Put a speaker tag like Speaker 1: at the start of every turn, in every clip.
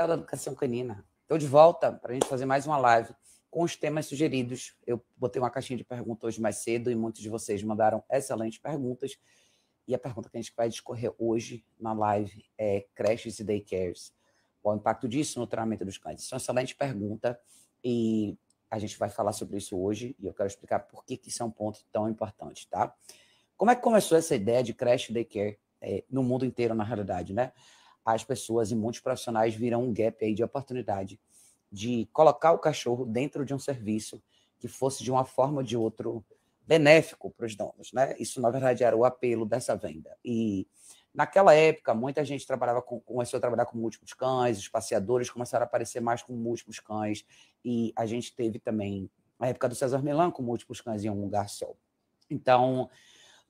Speaker 1: Hospital da Educação Canina. Estou de volta para a gente fazer mais uma live com os temas sugeridos. Eu botei uma caixinha de perguntas hoje mais cedo e muitos de vocês mandaram excelentes perguntas. E a pergunta que a gente vai discorrer hoje na live é creches e daycares. Qual o impacto disso no treinamento dos cães? Isso é uma excelente pergunta e a gente vai falar sobre isso hoje e eu quero explicar por que, que isso é um ponto tão importante, tá? Como é que começou essa ideia de creche e daycare é, no mundo inteiro, na realidade, né? as pessoas e muitos profissionais virão um gap aí de oportunidade de colocar o cachorro dentro de um serviço que fosse de uma forma ou de outro benéfico para os donos, né? Isso na verdade era o apelo dessa venda. E naquela época muita gente trabalhava com, começou a trabalhar com múltiplos cães, os passeadores começaram a aparecer mais com múltiplos cães e a gente teve também a época do César Milan com múltiplos cães em um lugar só. Então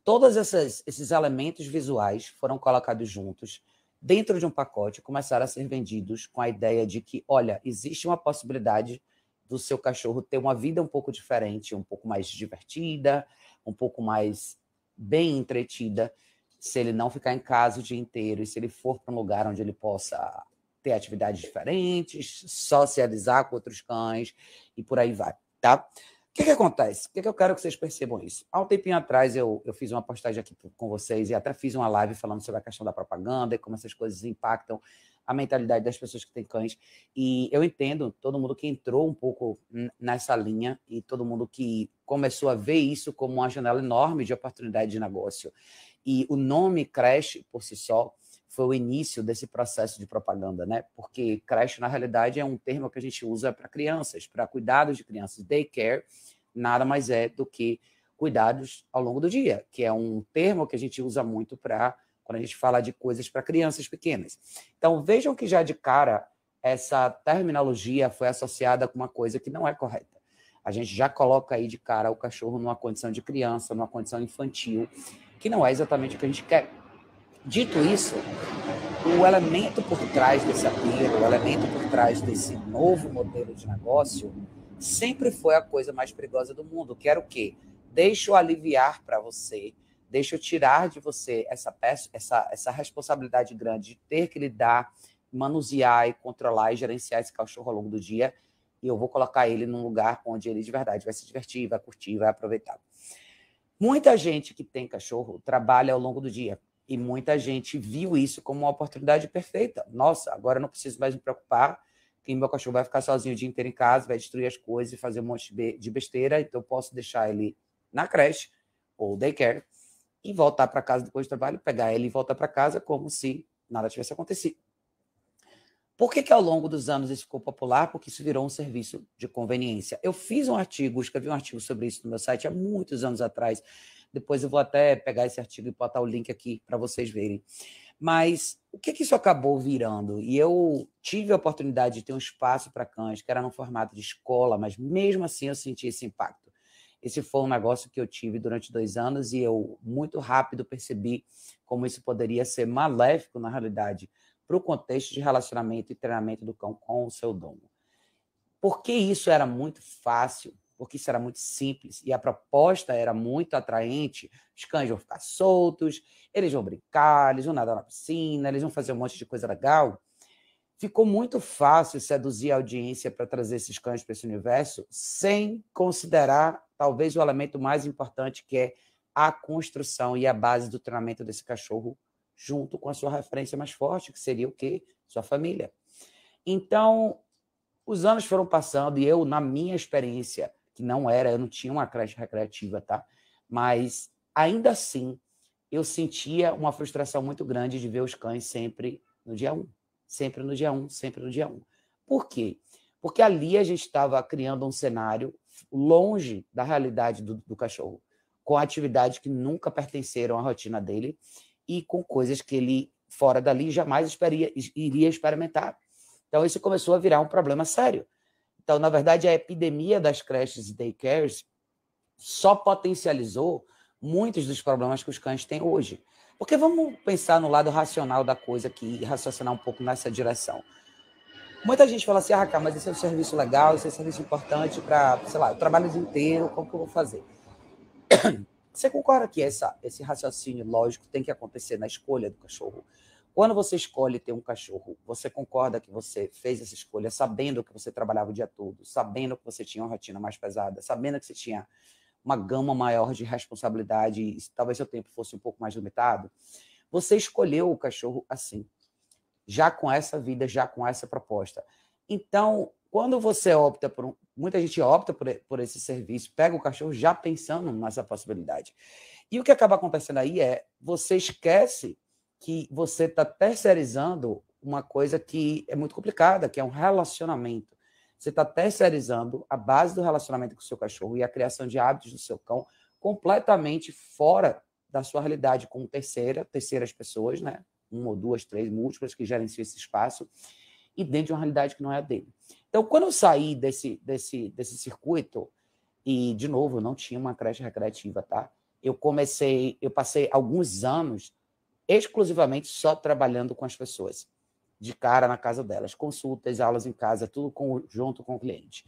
Speaker 1: todos esses, esses elementos visuais foram colocados juntos dentro de um pacote, começaram a ser vendidos com a ideia de que, olha, existe uma possibilidade do seu cachorro ter uma vida um pouco diferente, um pouco mais divertida, um pouco mais bem entretida, se ele não ficar em casa o dia inteiro e se ele for para um lugar onde ele possa ter atividades diferentes, socializar com outros cães e por aí vai, tá? que, que acontece? O que, que, eu quero que vocês percebam isso? Há um tempinho atrás eu, eu fiz uma postagem aqui com vocês e até fiz uma live falando sobre a questão da propaganda e como essas coisas impactam a mentalidade das pessoas que têm cães. E eu entendo todo mundo que entrou um pouco nessa linha e todo mundo que começou a ver isso como uma janela enorme de oportunidade de negócio. E o nome creche por si só foi o início desse processo de propaganda, né? Porque creche, na realidade, é um termo que a gente usa para crianças, para cuidados de crianças. Daycare nada mais é do que cuidados ao longo do dia, que é um termo que a gente usa muito para quando a gente fala de coisas para crianças pequenas. Então, vejam que já de cara essa terminologia foi associada com uma coisa que não é correta. A gente já coloca aí de cara o cachorro numa condição de criança, numa condição infantil, que não é exatamente o que a gente quer. Dito isso, o elemento por trás desse apelo, o elemento por trás desse novo modelo de negócio, sempre foi a coisa mais perigosa do mundo. Que era o quê? Deixa eu aliviar para você, deixa eu tirar de você essa, peça, essa, essa responsabilidade grande de ter que lidar, manusear e controlar e gerenciar esse cachorro ao longo do dia. E eu vou colocar ele num lugar onde ele de verdade vai se divertir, vai curtir, vai aproveitar. Muita gente que tem cachorro trabalha ao longo do dia. E muita gente viu isso como uma oportunidade perfeita. Nossa, agora eu não preciso mais me preocupar que meu cachorro vai ficar sozinho o dia inteiro em casa, vai destruir as coisas e fazer um monte de besteira, então eu posso deixar ele na creche ou daycare e voltar para casa depois do trabalho, pegar ele e voltar para casa como se nada tivesse acontecido. Por que, que ao longo dos anos isso ficou popular? Porque isso virou um serviço de conveniência. Eu fiz um artigo, escrevi um artigo sobre isso no meu site há muitos anos atrás, depois eu vou até pegar esse artigo e botar o link aqui para vocês verem. Mas o que, que isso acabou virando? E eu tive a oportunidade de ter um espaço para cães, que era no formato de escola, mas mesmo assim eu senti esse impacto. Esse foi um negócio que eu tive durante dois anos e eu muito rápido percebi como isso poderia ser maléfico, na realidade, para o contexto de relacionamento e treinamento do cão com o seu dono. Porque isso era muito fácil porque isso era muito simples e a proposta era muito atraente. Os cães vão ficar soltos, eles vão brincar, eles vão nadar na piscina, eles vão fazer um monte de coisa legal. Ficou muito fácil seduzir a audiência para trazer esses cães para esse universo, sem considerar talvez o elemento mais importante que é a construção e a base do treinamento desse cachorro junto com a sua referência mais forte, que seria o quê? Sua família. Então, os anos foram passando e eu, na minha experiência, que não era, eu não tinha uma creche recreativa, tá? Mas ainda assim, eu sentia uma frustração muito grande de ver os cães sempre no dia 1, sempre no dia 1, sempre no dia 1. Por quê? Porque ali a gente estava criando um cenário longe da realidade do, do cachorro, com atividades que nunca pertenceram à rotina dele e com coisas que ele, fora dali, jamais esperia, iria experimentar. Então, isso começou a virar um problema sério. Então, na verdade, a epidemia das creches e daycares só potencializou muitos dos problemas que os cães têm hoje. Porque vamos pensar no lado racional da coisa aqui e raciocinar um pouco nessa direção. Muita gente fala assim, ah, cara, mas esse é um serviço legal, esse é um serviço importante para, sei lá, o trabalho inteiro, como que eu vou fazer? Você concorda que essa, esse raciocínio lógico tem que acontecer na escolha do cachorro? Quando você escolhe ter um cachorro, você concorda que você fez essa escolha sabendo que você trabalhava o dia todo, sabendo que você tinha uma rotina mais pesada, sabendo que você tinha uma gama maior de responsabilidade e talvez seu tempo fosse um pouco mais limitado? Você escolheu o cachorro assim, já com essa vida, já com essa proposta. Então, quando você opta por um, muita gente opta por, por esse serviço, pega o cachorro já pensando nessa possibilidade. E o que acaba acontecendo aí é você esquece que você está terceirizando uma coisa que é muito complicada, que é um relacionamento. Você está terceirizando a base do relacionamento com o seu cachorro e a criação de hábitos do seu cão completamente fora da sua realidade com terceira, terceiras pessoas, né? Uma ou duas, três, múltiplas que gerenciam esse espaço e dentro de uma realidade que não é a dele. Então, quando eu saí desse, desse, desse circuito, e, de novo, eu não tinha uma creche recreativa, tá? Eu comecei, eu passei alguns anos exclusivamente só trabalhando com as pessoas, de cara na casa delas, consultas, aulas em casa, tudo com, junto com o cliente.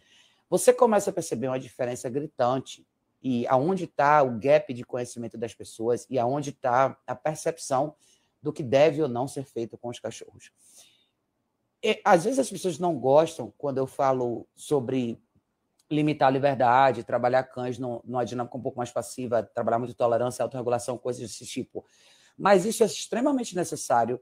Speaker 1: Você começa a perceber uma diferença gritante e aonde está o gap de conhecimento das pessoas e aonde está a percepção do que deve ou não ser feito com os cachorros. E, às vezes as pessoas não gostam quando eu falo sobre limitar a liberdade, trabalhar cães numa dinâmica um pouco mais passiva, trabalhar muito tolerância, autorregulação, coisas desse tipo. Mas isso é extremamente necessário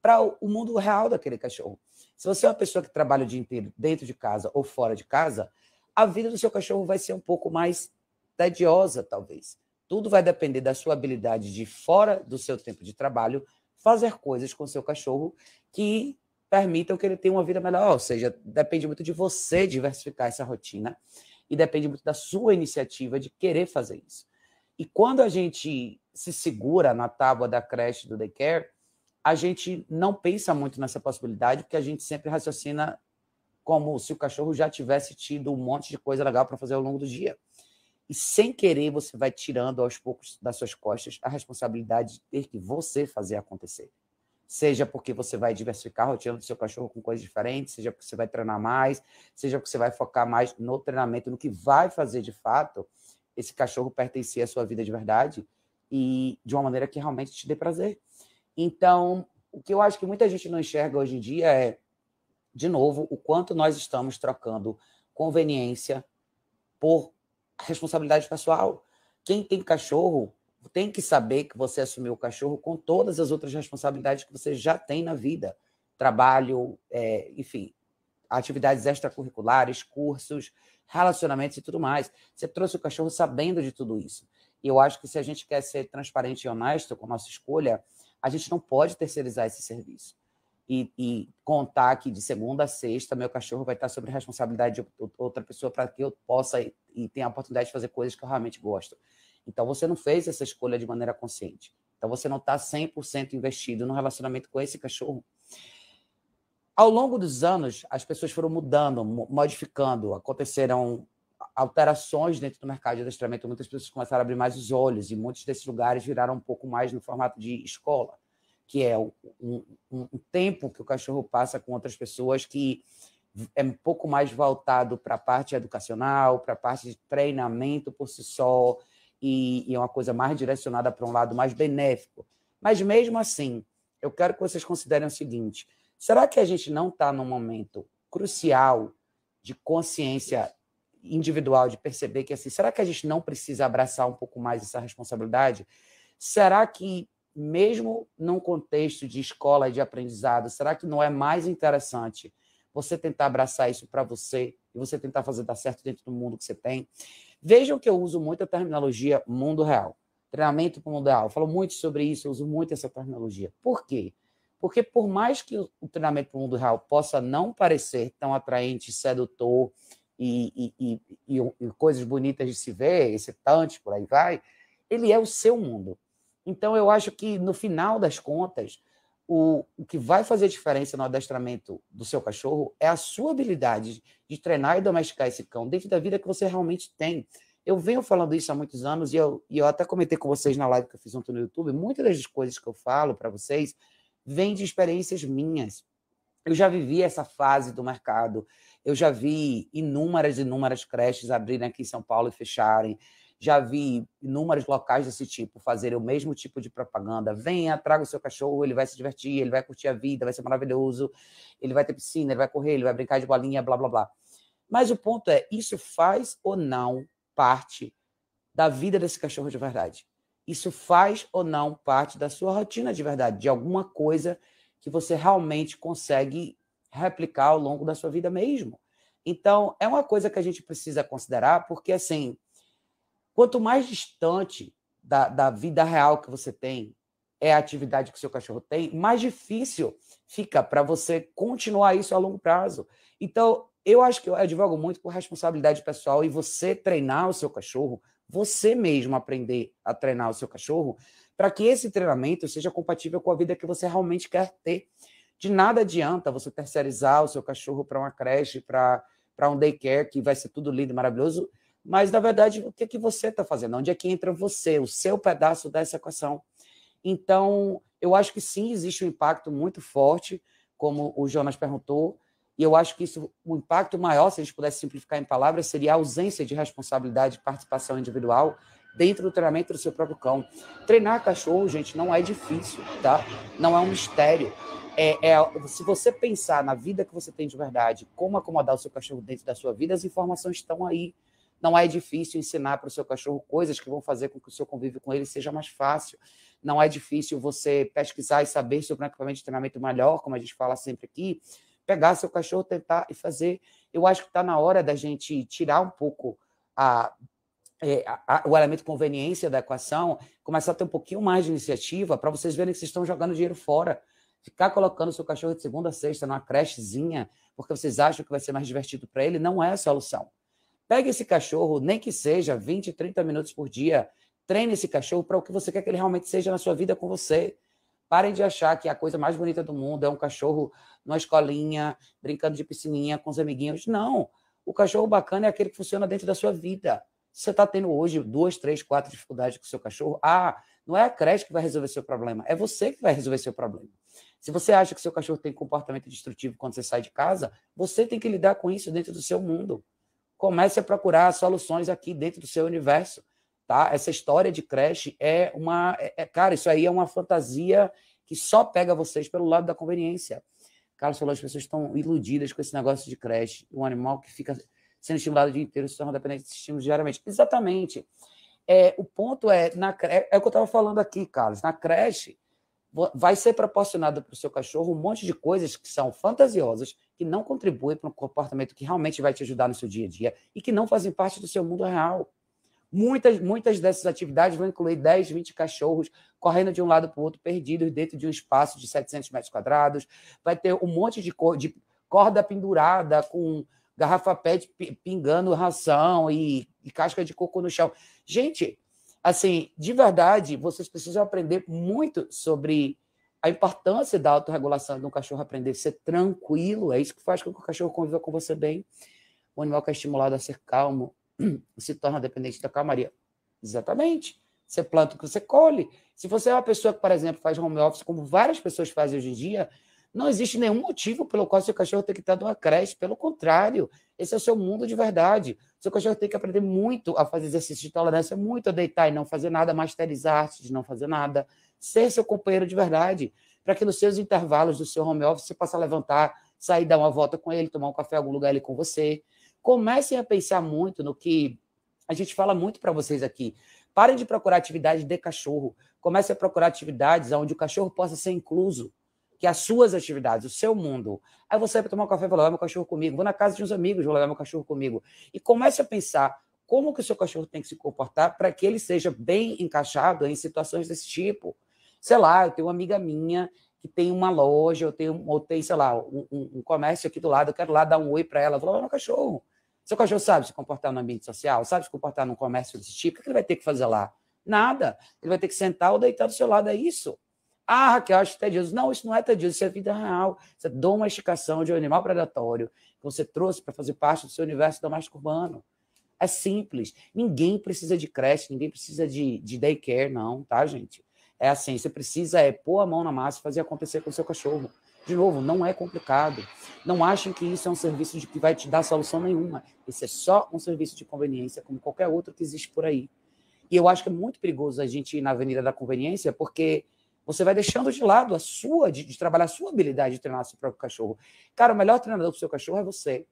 Speaker 1: para o mundo real daquele cachorro. Se você é uma pessoa que trabalha o dia inteiro dentro de casa ou fora de casa, a vida do seu cachorro vai ser um pouco mais tediosa, talvez. Tudo vai depender da sua habilidade de, fora do seu tempo de trabalho, fazer coisas com seu cachorro que permitam que ele tenha uma vida melhor. Ou seja, depende muito de você diversificar essa rotina e depende muito da sua iniciativa de querer fazer isso. E quando a gente se segura na tábua da creche do daycare, a gente não pensa muito nessa possibilidade, porque a gente sempre raciocina como se o cachorro já tivesse tido um monte de coisa legal para fazer ao longo do dia. E sem querer, você vai tirando aos poucos das suas costas a responsabilidade de ter que você fazer acontecer. Seja porque você vai diversificar a rotina do seu cachorro com coisas diferentes, seja porque você vai treinar mais, seja porque você vai focar mais no treinamento, no que vai fazer de fato esse cachorro pertencer à sua vida de verdade e de uma maneira que realmente te dê prazer. Então, o que eu acho que muita gente não enxerga hoje em dia é, de novo, o quanto nós estamos trocando conveniência por responsabilidade pessoal. Quem tem cachorro tem que saber que você assumiu o cachorro com todas as outras responsabilidades que você já tem na vida: trabalho, é, enfim, atividades extracurriculares, cursos, relacionamentos e tudo mais. Você trouxe o cachorro sabendo de tudo isso. E eu acho que se a gente quer ser transparente e honesto com a nossa escolha, a gente não pode terceirizar esse serviço. E, e contar que de segunda a sexta meu cachorro vai estar sob responsabilidade de outra pessoa para que eu possa e, e tenha a oportunidade de fazer coisas que eu realmente gosto. Então você não fez essa escolha de maneira consciente. Então você não está 100% investido no relacionamento com esse cachorro. Ao longo dos anos, as pessoas foram mudando, modificando. Aconteceram alterações dentro do mercado de adestramento. Muitas pessoas começaram a abrir mais os olhos e muitos desses lugares viraram um pouco mais no formato de escola, que é um, um, um tempo que o cachorro passa com outras pessoas que é um pouco mais voltado para a parte educacional, para a parte de treinamento por si só, e, é uma coisa mais direcionada para um lado mais benéfico. Mas mesmo assim, eu quero que vocês considerem o seguinte: será que a gente não está num momento crucial de consciência individual de perceber que assim, será que a gente não precisa abraçar um pouco mais essa responsabilidade? Será que mesmo num contexto de escola e de aprendizado, será que não é mais interessante você tentar abraçar isso para você e você tentar fazer dar certo dentro do mundo que você tem? Vejam que eu uso muito a terminologia mundo real, treinamento para o mundo real. Eu falo muito sobre isso, eu uso muito essa terminologia. Por quê? Porque por mais que o treinamento para o mundo real possa não parecer tão atraente, sedutor, e, e, e, e coisas bonitas de se ver, excitantes, por aí vai, ele é o seu mundo. Então, eu acho que, no final das contas, o, o que vai fazer diferença no adestramento do seu cachorro é a sua habilidade de treinar e domesticar esse cão dentro da vida que você realmente tem. Eu venho falando isso há muitos anos e eu, e eu até comentei com vocês na live que eu fiz ontem no YouTube. Muitas das coisas que eu falo para vocês vêm de experiências minhas. Eu já vivi essa fase do mercado. Eu já vi inúmeras, inúmeras creches abrirem aqui em São Paulo e fecharem. Já vi inúmeros locais desse tipo fazerem o mesmo tipo de propaganda. Venha, traga o seu cachorro, ele vai se divertir, ele vai curtir a vida, vai ser maravilhoso, ele vai ter piscina, ele vai correr, ele vai brincar de bolinha, blá, blá, blá. Mas o ponto é, isso faz ou não parte da vida desse cachorro de verdade? Isso faz ou não parte da sua rotina de verdade, de alguma coisa que você realmente consegue replicar ao longo da sua vida mesmo. Então, é uma coisa que a gente precisa considerar, porque, assim, quanto mais distante da, da vida real que você tem é a atividade que seu cachorro tem, mais difícil fica para você continuar isso a longo prazo. Então, eu acho que eu advogo muito por responsabilidade pessoal e você treinar o seu cachorro, você mesmo aprender a treinar o seu cachorro, para que esse treinamento seja compatível com a vida que você realmente quer ter. De nada adianta você terceirizar o seu cachorro para uma creche, para um daycare, que vai ser tudo lindo e maravilhoso, mas, na verdade, o que, que você está fazendo? Onde é que entra você, o seu pedaço dessa equação? Então, eu acho que sim, existe um impacto muito forte, como o Jonas perguntou, e eu acho que isso, o um impacto maior, se a gente pudesse simplificar em palavras, seria a ausência de responsabilidade e participação individual dentro do treinamento do seu próprio cão. Treinar cachorro, gente, não é difícil, tá? Não é um mistério. É, é, se você pensar na vida que você tem de verdade, como acomodar o seu cachorro dentro da sua vida, as informações estão aí. Não é difícil ensinar para o seu cachorro coisas que vão fazer com que o seu convívio com ele seja mais fácil. Não é difícil você pesquisar e saber sobre um equipamento de treinamento melhor, como a gente fala sempre aqui. Pegar seu cachorro, tentar e fazer. Eu acho que está na hora da gente tirar um pouco a, é, a, a, o elemento conveniência da equação, começar a ter um pouquinho mais de iniciativa para vocês verem que vocês estão jogando dinheiro fora Ficar colocando seu cachorro de segunda a sexta numa crechezinha, porque vocês acham que vai ser mais divertido para ele, não é a solução. Pega esse cachorro, nem que seja 20, 30 minutos por dia, treine esse cachorro para o que você quer que ele realmente seja na sua vida com você. Parem de achar que a coisa mais bonita do mundo é um cachorro numa escolinha, brincando de piscininha com os amiguinhos. Não. O cachorro bacana é aquele que funciona dentro da sua vida. você está tendo hoje duas, três, quatro dificuldades com o seu cachorro, ah, não é a creche que vai resolver seu problema, é você que vai resolver seu problema. Se você acha que seu cachorro tem comportamento destrutivo quando você sai de casa, você tem que lidar com isso dentro do seu mundo. Comece a procurar soluções aqui dentro do seu universo, tá? Essa história de creche é uma, é, é, cara, isso aí é uma fantasia que só pega vocês pelo lado da conveniência. Carlos falou, as pessoas estão iludidas com esse negócio de creche, um animal que fica sendo estimulado o dia inteiro se torna dependente de estímulos diariamente. Exatamente. É, o ponto é, na, é, é o que eu estava falando aqui, Carlos, na creche vai ser proporcionada para o seu cachorro um monte de coisas que são fantasiosas, que não contribuem para um comportamento que realmente vai te ajudar no seu dia a dia e que não fazem parte do seu mundo real. Muitas, muitas dessas atividades vão incluir 10, 20 cachorros correndo de um lado para o outro, perdidos dentro de um espaço de 700 metros quadrados. Vai ter um monte de, cor, de corda pendurada com garrafa PET pingando ração e, e casca de coco no chão. Gente, Assim, de verdade, vocês precisam aprender muito sobre a importância da autorregulação de um cachorro aprender a ser tranquilo. É isso que faz com que o cachorro conviva com você bem. O animal que é estimulado a ser calmo se torna dependente da calmaria. Exatamente. Você planta o que você colhe. Se você é uma pessoa que, por exemplo, faz home office, como várias pessoas fazem hoje em dia, não existe nenhum motivo pelo qual seu cachorro tem que estar numa creche. Pelo contrário, esse é o seu mundo de verdade. Seu cachorro tem que aprender muito a fazer exercício de tolerância, muito a deitar e não fazer nada, masterizar-se de não fazer nada, ser seu companheiro de verdade, para que nos seus intervalos do seu home office você possa levantar, sair, dar uma volta com ele, tomar um café em algum lugar ali com você. Comecem a pensar muito no que a gente fala muito para vocês aqui. Parem de procurar atividades de cachorro. Comecem a procurar atividades onde o cachorro possa ser incluso que as suas atividades, o seu mundo. Aí você vai tomar um café e fala, ah, meu cachorro comigo. Vou na casa de uns amigos, vou levar meu cachorro comigo. E comece a pensar como que o seu cachorro tem que se comportar para que ele seja bem encaixado em situações desse tipo. Sei lá, eu tenho uma amiga minha que tem uma loja, eu tenho, ou tem, sei lá, um, um comércio aqui do lado, eu quero lá dar um oi para ela. vou lá, meu cachorro. Seu cachorro sabe se comportar no ambiente social? Sabe se comportar num comércio desse tipo? O que ele vai ter que fazer lá? Nada. Ele vai ter que sentar ou deitar do seu lado, é isso. Ah, Raquel, acho tedioso. É não, isso não é tedioso, isso é vida real. Isso é domesticação de um animal predatório que você trouxe para fazer parte do seu universo doméstico urbano. É simples. Ninguém precisa de creche, ninguém precisa de, de daycare, não, tá, gente? É assim, você precisa é pôr a mão na massa e fazer acontecer com o seu cachorro. De novo, não é complicado. Não achem que isso é um serviço de que vai te dar solução nenhuma. Isso é só um serviço de conveniência, como qualquer outro que existe por aí. E eu acho que é muito perigoso a gente ir na Avenida da Conveniência, porque você vai deixando de lado a sua, de, de trabalhar a sua habilidade de treinar seu próprio cachorro. Cara, o melhor treinador para o seu cachorro é você.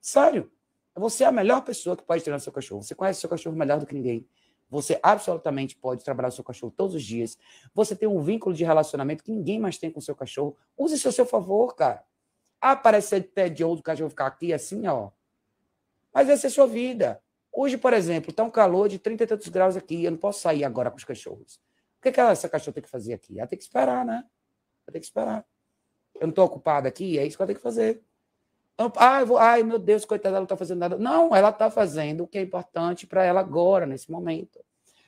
Speaker 1: Sério. Você é a melhor pessoa que pode treinar seu cachorro. Você conhece seu cachorro melhor do que ninguém. Você absolutamente pode trabalhar seu cachorro todos os dias. Você tem um vínculo de relacionamento que ninguém mais tem com seu cachorro. Use isso -se a seu favor, cara. Ah, parece ser de outro cachorro ficar aqui assim, ó. Mas essa é a sua vida. Hoje, por exemplo, está um calor de 30 e tantos graus aqui. Eu não posso sair agora com os cachorros. O que, é que essa cachorra tem que fazer aqui? Ela tem que esperar, né? Ela tem que esperar. Eu não estou ocupada aqui, é isso que ela tem que fazer. Eu, ai, vou, ai, meu Deus, coitada, ela não está fazendo nada. Não, ela está fazendo o que é importante para ela agora, nesse momento.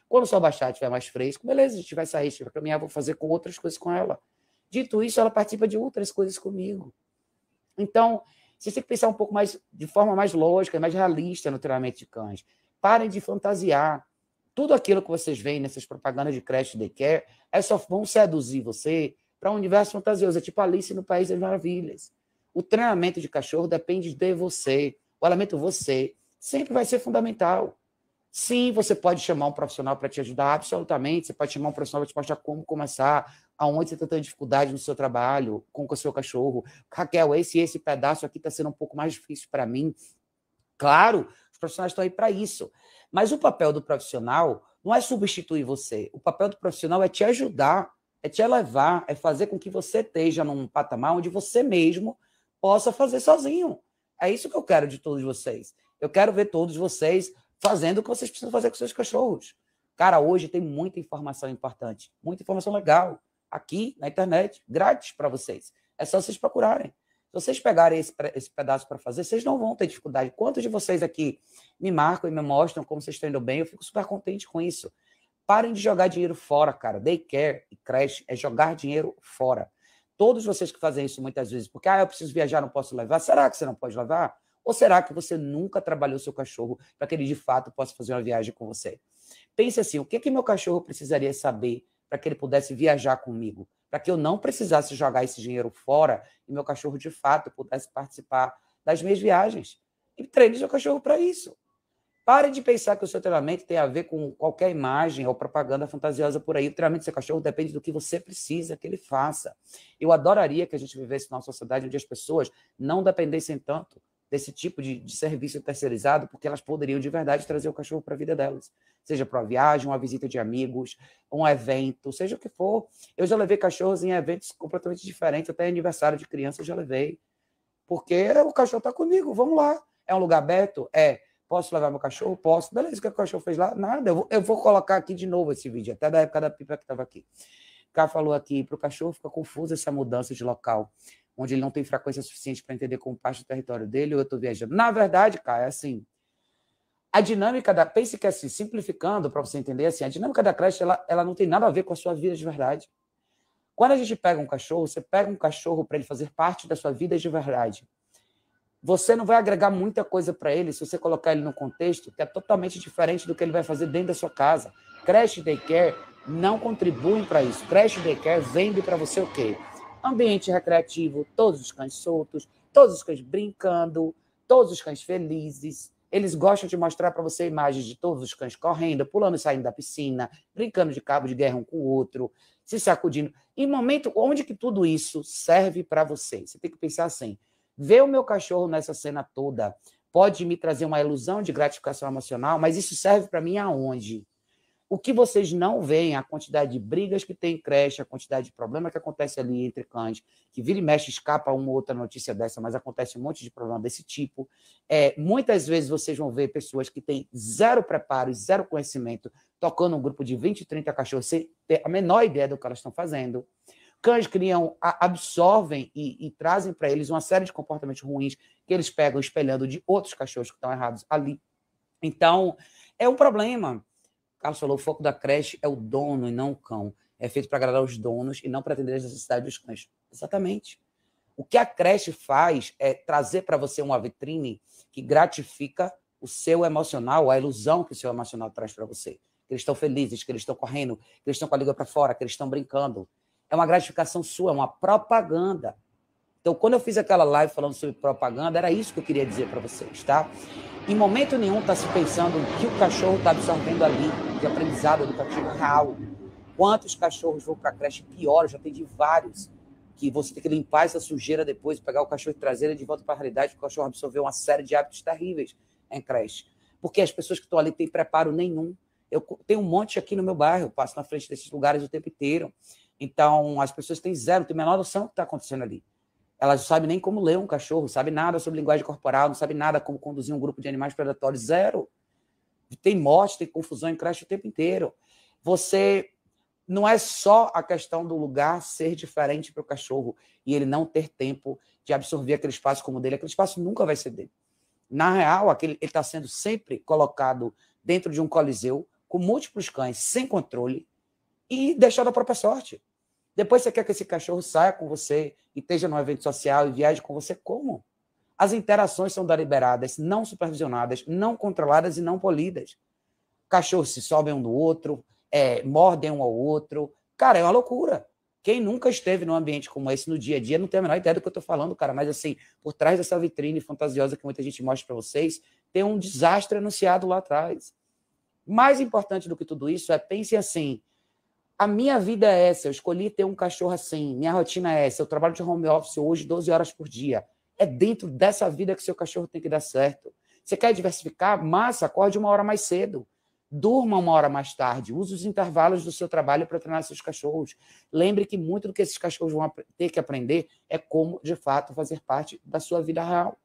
Speaker 1: Quando o sol baixar estiver mais fresco, beleza, a gente vai sair, a gente vai caminhar, vou fazer com outras coisas com ela. Dito isso, ela participa de outras coisas comigo. Então, vocês têm que pensar um pouco mais, de forma mais lógica, mais realista no treinamento de cães. Parem de fantasiar. Tudo aquilo que vocês veem nessas propagandas de creche de care é só vão seduzir você para um universo fantasioso, é tipo Alice no País das Maravilhas. O treinamento de cachorro depende de você. O elemento você sempre vai ser fundamental. Sim, você pode chamar um profissional para te ajudar, absolutamente. Você pode chamar um profissional para te mostrar como começar, aonde você está tendo dificuldade no seu trabalho, com o seu cachorro. Raquel, esse esse pedaço aqui está sendo um pouco mais difícil para mim. Claro, os profissionais estão aí para isso. Mas o papel do profissional não é substituir você. O papel do profissional é te ajudar, é te elevar, é fazer com que você esteja num patamar onde você mesmo possa fazer sozinho. É isso que eu quero de todos vocês. Eu quero ver todos vocês fazendo o que vocês precisam fazer com seus cachorros. Cara, hoje tem muita informação importante, muita informação legal aqui na internet, grátis para vocês. É só vocês procurarem. Se vocês pegarem esse, esse pedaço para fazer, vocês não vão ter dificuldade. Quantos de vocês aqui me marcam e me mostram como vocês estão indo bem? Eu fico super contente com isso. Parem de jogar dinheiro fora, cara. Daycare e creche é jogar dinheiro fora. Todos vocês que fazem isso muitas vezes, porque ah, eu preciso viajar, não posso levar. Será que você não pode levar? Ou será que você nunca trabalhou seu cachorro para que ele de fato possa fazer uma viagem com você? Pense assim: o que, que meu cachorro precisaria saber para que ele pudesse viajar comigo? para que eu não precisasse jogar esse dinheiro fora e meu cachorro, de fato, pudesse participar das minhas viagens. E treine seu cachorro para isso. Pare de pensar que o seu treinamento tem a ver com qualquer imagem ou propaganda fantasiosa por aí. O treinamento do seu cachorro depende do que você precisa que ele faça. Eu adoraria que a gente vivesse numa sociedade onde as pessoas não dependessem tanto desse tipo de, de serviço terceirizado, porque elas poderiam de verdade trazer o cachorro para a vida delas seja para uma viagem, uma visita de amigos, um evento, seja o que for. Eu já levei cachorros em eventos completamente diferentes, até aniversário de criança eu já levei. Porque o cachorro está comigo, vamos lá. É um lugar aberto? É. Posso levar meu cachorro? Posso. Beleza, o que o cachorro fez lá? Nada. Eu vou, eu vou colocar aqui de novo esse vídeo, até da época da Pipa que estava aqui. Cara falou aqui, para o cachorro fica confuso essa mudança de local, onde ele não tem frequência suficiente para entender como parte do território dele, ou eu estou viajando. Na verdade, cara, é assim, a dinâmica da. Pense que é assim, simplificando para você entender, assim, a dinâmica da creche ela, ela não tem nada a ver com a sua vida de verdade. Quando a gente pega um cachorro, você pega um cachorro para ele fazer parte da sua vida de verdade. Você não vai agregar muita coisa para ele se você colocar ele num contexto que é totalmente diferente do que ele vai fazer dentro da sua casa. Creche daycare não contribuem para isso. Creche daycare vende para você o quê? Ambiente recreativo, todos os cães soltos, todos os cães brincando, todos os cães felizes, eles gostam de mostrar para você imagens de todos os cães correndo, pulando e saindo da piscina, brincando de cabo de guerra um com o outro, se sacudindo. Em momento onde que tudo isso serve para você? Você tem que pensar assim: ver o meu cachorro nessa cena toda pode me trazer uma ilusão de gratificação emocional, mas isso serve para mim aonde? O que vocês não veem, é a quantidade de brigas que tem em creche, a quantidade de problema que acontece ali entre cães, que vira e mexe, escapa uma ou outra notícia dessa, mas acontece um monte de problema desse tipo. É, muitas vezes vocês vão ver pessoas que têm zero preparo, zero conhecimento, tocando um grupo de 20, 30 cachorros sem ter a menor ideia do que elas estão fazendo. Cães criam, absorvem e, e trazem para eles uma série de comportamentos ruins que eles pegam espelhando de outros cachorros que estão errados ali. Então, é um problema. Carlos falou, o foco da creche é o dono e não o cão. É feito para agradar os donos e não para atender as necessidades dos cães. Exatamente. O que a creche faz é trazer para você uma vitrine que gratifica o seu emocional, a ilusão que o seu emocional traz para você. Que eles estão felizes, que eles estão correndo, que eles estão com a língua para fora, que eles estão brincando. É uma gratificação sua, é uma propaganda. Então, quando eu fiz aquela live falando sobre propaganda, era isso que eu queria dizer para vocês, tá? Em momento nenhum está se pensando o que o cachorro está absorvendo ali de aprendizado educativo real. Quantos cachorros vão para a creche pior? Eu já atendi vários que você tem que limpar essa sujeira depois, pegar o cachorro e trazer ele de volta para a realidade, porque o cachorro absorveu uma série de hábitos terríveis em creche. Porque as pessoas que estão ali têm preparo nenhum. Eu tenho um monte aqui no meu bairro, passo na frente desses lugares o tempo inteiro. Então, as pessoas têm zero, têm menor noção do que está acontecendo ali ela não sabe nem como ler um cachorro, sabe nada sobre linguagem corporal, não sabe nada como conduzir um grupo de animais predatórios, zero. Tem morte, tem confusão em creche o tempo inteiro. Você não é só a questão do lugar ser diferente para o cachorro e ele não ter tempo de absorver aquele espaço como dele, aquele espaço nunca vai ser dele. Na real, aquele, ele está sendo sempre colocado dentro de um coliseu com múltiplos cães, sem controle e deixado à própria sorte. Depois você quer que esse cachorro saia com você, esteja num evento social e viaje com você? Como? As interações são deliberadas, não supervisionadas, não controladas e não polidas. Cachorros se sobem um do outro, é, mordem um ao outro. Cara, é uma loucura. Quem nunca esteve num ambiente como esse no dia a dia não tem a menor ideia do que eu estou falando, cara. Mas assim, por trás dessa vitrine fantasiosa que muita gente mostra para vocês, tem um desastre anunciado lá atrás. Mais importante do que tudo isso é pense assim: a minha vida é essa, eu escolhi ter um cachorro assim, minha rotina é essa, eu trabalho de home office hoje 12 horas por dia. É dentro dessa vida que seu cachorro tem que dar certo. Você quer diversificar? Massa, acorde uma hora mais cedo. Durma uma hora mais tarde. Use os intervalos do seu trabalho para treinar seus cachorros. Lembre que muito do que esses cachorros vão ter que aprender é como, de fato, fazer parte da sua vida real.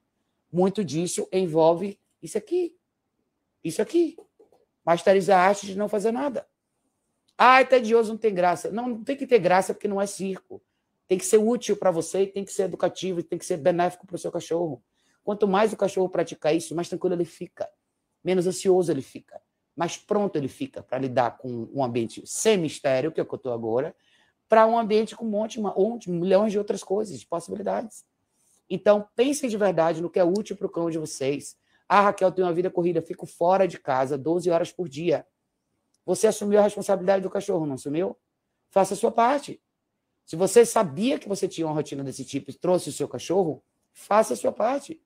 Speaker 1: Muito disso envolve isso aqui, isso aqui. Masterizar a arte de não fazer nada. Ah, é tedioso, não tem graça. Não, não tem que ter graça porque não é circo. Tem que ser útil para você, tem que ser educativo, tem que ser benéfico para o seu cachorro. Quanto mais o cachorro praticar isso, mais tranquilo ele fica, menos ansioso ele fica, mais pronto ele fica para lidar com um ambiente sem mistério, que é o que eu estou agora, para um ambiente com um monte, um monte, milhões de outras coisas, de possibilidades. Então, pensem de verdade no que é útil para o cão de vocês. Ah, Raquel, tem uma vida corrida, fico fora de casa 12 horas por dia. Você assumiu a responsabilidade do cachorro, não assumiu? Faça a sua parte. Se você sabia que você tinha uma rotina desse tipo e trouxe o seu cachorro, faça a sua parte.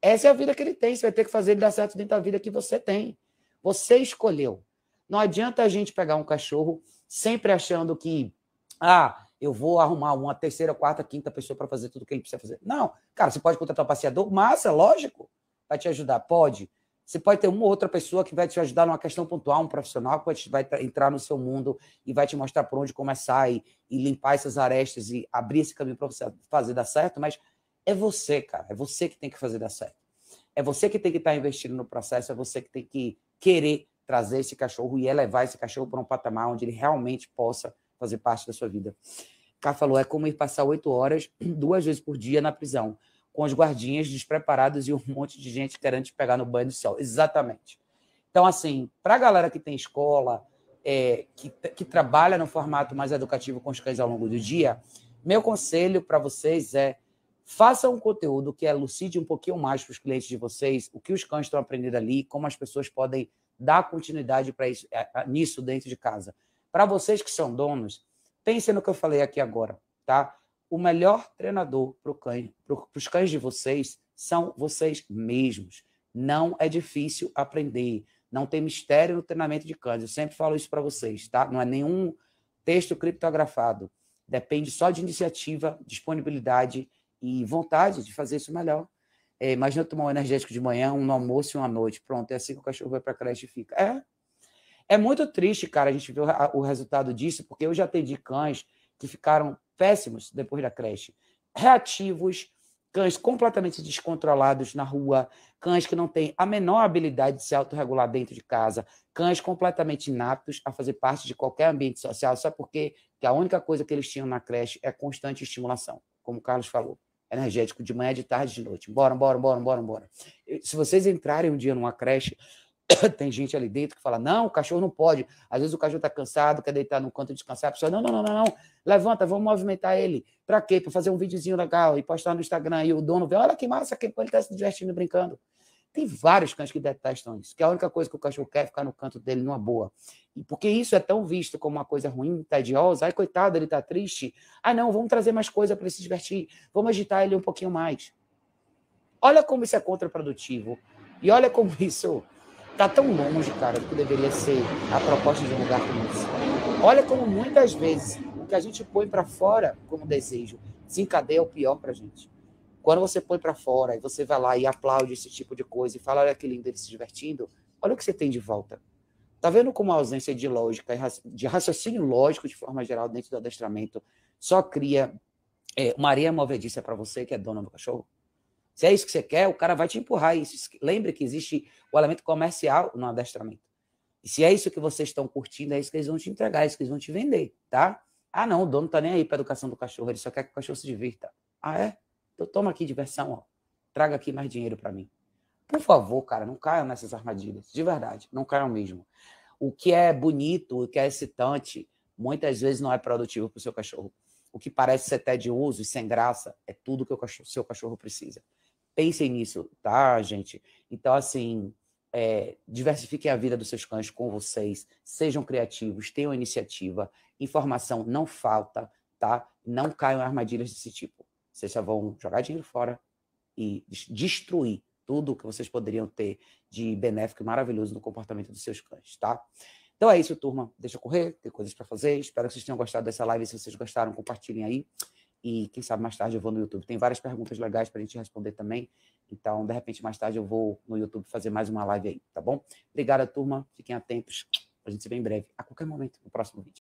Speaker 1: Essa é a vida que ele tem. Você vai ter que fazer ele dar certo dentro da vida que você tem. Você escolheu. Não adianta a gente pegar um cachorro sempre achando que, ah, eu vou arrumar uma terceira, quarta, quinta pessoa para fazer tudo o que ele precisa fazer. Não. Cara, você pode contratar um passeador? Massa, lógico. Vai te ajudar? Pode. Você pode ter uma ou outra pessoa que vai te ajudar numa questão pontual, um profissional que vai entrar no seu mundo e vai te mostrar por onde começar e, e limpar essas arestas e abrir esse caminho para você fazer dar certo, mas é você, cara. É você que tem que fazer dar certo. É você que tem que estar tá investindo no processo, é você que tem que querer trazer esse cachorro e elevar esse cachorro para um patamar onde ele realmente possa fazer parte da sua vida. Cá falou, é como ir passar oito horas, duas vezes por dia na prisão com os guardinhas despreparados e um monte de gente querendo te pegar no banho do céu Exatamente. Então, assim, para a galera que tem escola, é, que, que trabalha no formato mais educativo com os cães ao longo do dia, meu conselho para vocês é façam um conteúdo que elucide um pouquinho mais para os clientes de vocês o que os cães estão aprendendo ali, como as pessoas podem dar continuidade para isso é, é, nisso dentro de casa. Para vocês que são donos, pensem no que eu falei aqui agora, tá? o melhor treinador para os cães de vocês são vocês mesmos. Não é difícil aprender. Não tem mistério no treinamento de cães. Eu sempre falo isso para vocês, tá? Não é nenhum texto criptografado. Depende só de iniciativa, disponibilidade e vontade de fazer isso melhor. É, imagina tomar um energético de manhã, um no almoço e uma noite. Pronto, é assim que o cachorro vai para a creche e fica. É. É muito triste, cara, a gente ver o resultado disso, porque eu já atendi cães que ficaram péssimos depois da creche, reativos, cães completamente descontrolados na rua, cães que não têm a menor habilidade de se autorregular dentro de casa, cães completamente inaptos a fazer parte de qualquer ambiente social, só porque que a única coisa que eles tinham na creche é constante estimulação, como o Carlos falou. Energético de manhã, de tarde, de noite. Bora, bora, bora, bora, bora. Se vocês entrarem um dia numa creche, Tem gente ali dentro que fala: não, o cachorro não pode. Às vezes o cachorro está cansado, quer deitar no canto e descansar. A pessoa: não, não, não, não, não. levanta, vamos movimentar ele. Para quê? Para fazer um videozinho legal e postar no Instagram. E o dono vê: olha que massa, que ele está se divertindo brincando. Tem vários cães que detestam isso, que é a única coisa que o cachorro quer é ficar no canto dele numa boa. E porque isso é tão visto como uma coisa ruim, tediosa. Ai, coitado, ele está triste. Ah, não, vamos trazer mais coisa para ele se divertir. Vamos agitar ele um pouquinho mais. Olha como isso é contraprodutivo. E olha como isso Tá tão longe, cara, do que deveria ser a proposta de um lugar como esse. Olha como muitas vezes o que a gente põe para fora como desejo se encadeia o pior para gente. Quando você põe para fora e você vai lá e aplaude esse tipo de coisa e fala, olha que lindo ele se divertindo, olha o que você tem de volta. Tá vendo como a ausência de lógica, de raciocínio lógico de forma geral dentro do adestramento só cria é, uma areia movediça para você que é dona do cachorro? Se é isso que você quer, o cara vai te empurrar isso. Lembre que existe o elemento comercial no adestramento. E se é isso que vocês estão curtindo, é isso que eles vão te entregar, é isso que eles vão te vender, tá? Ah, não, o dono não tá nem aí a educação do cachorro, ele só quer que o cachorro se divirta. Ah, é? Então toma aqui diversão, ó. Traga aqui mais dinheiro para mim. Por favor, cara, não caiam nessas armadilhas. De verdade, não caiam mesmo. O que é bonito, o que é excitante, muitas vezes não é produtivo para o seu cachorro. O que parece ser tedioso e sem graça é tudo que o cachorro, seu cachorro precisa. Pensem nisso, tá, gente? Então, assim, é, diversifiquem a vida dos seus cães com vocês, sejam criativos, tenham iniciativa, informação não falta, tá? Não caiam em armadilhas desse tipo. Vocês só vão jogar dinheiro fora e destruir tudo que vocês poderiam ter de benéfico e maravilhoso no comportamento dos seus cães, tá? Então é isso, turma. Deixa correr, tem coisas para fazer. Espero que vocês tenham gostado dessa live. Se vocês gostaram, compartilhem aí. E quem sabe mais tarde eu vou no YouTube. Tem várias perguntas legais para a gente responder também. Então, de repente, mais tarde eu vou no YouTube fazer mais uma live aí, tá bom? Obrigada, turma. Fiquem atentos. A gente se vê em breve, a qualquer momento, no próximo vídeo.